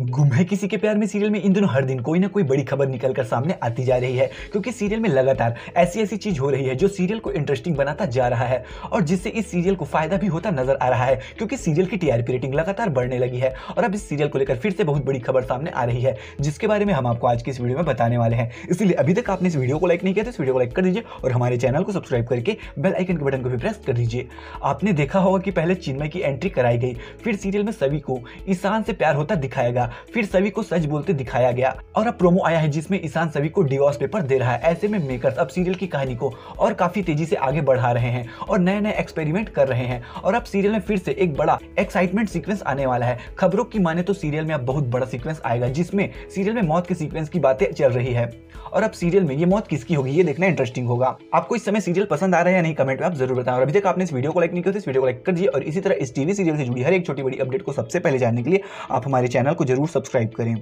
गुम है किसी के प्यार में सीरियल में इन दिनों हर दिन कोई ना कोई बड़ी खबर निकल कर सामने आती जा रही है क्योंकि सीरियल में लगातार ऐसी ऐसी चीज हो रही है जो सीरियल को इंटरेस्टिंग बनाता जा रहा है और जिससे इस सीरियल को फायदा भी होता नजर आ रहा है क्योंकि सीरियल की टीआरपी रेटिंग लगातार बढ़ने लगी है और अब इस सीरियल को लेकर फिर से बहुत बड़ी खबर सामने आ रही है जिसके बारे में हम आपको आज की इस वीडियो में बताने वाले हैं इसलिए अभी तक आपने इस वीडियो को लाइक नहीं किया तो इस वीडियो को लाइक कर दीजिए और हमारे चैनल को सब्सक्राइब करके बेल आइकन के बटन को भी प्रेस कर दीजिए आपने देखा होगा कि पहले चिन्मय की एंट्री कराई गई फिर सीरियल में सभी को ईशान से प्यार होता दिखाया गया फिर सभी को सच बोलते दिखाया गया और अब प्रोमो आया है जिसमें ईशान सभी को डिवोर्स पेपर दे रहा है ऐसे में मेकर्स अब सीरियल की कहानी को और काफी तेजी से आगे बढ़ा रहे हैं और नए नए एक्सपेरिमेंट कर रहे हैं और अब सीरियल में फिर से एक बड़ा एक्साइटमेंट सीक्वेंस आने वाला है खबरों की माने तो सीरियल में अब बहुत बड़ा सीक्वेंस आएगा जिसमें सीरियल में मौत के सीक्वेंस की बातें चल रही है और अब सीरियल में ये मौत किसकी होगी ये देखना इंटरेस्टिंग होगा आपको इस समय सीरियल पसंद आ रहा है या नहीं कमेंट में आप जरूर बताएं और अभी तक आपने इस वीडियो को लाइक नहीं किया तो इस वीडियो को लाइक कर दिए और इसी तरह इस टीवी सीरियल से जुड़ी हर एक छोटी बड़ी अपडेट को सबसे पहले जानने के लिए आप हमारे चैनल को जरूर ज़रूर सब्सक्राइब करें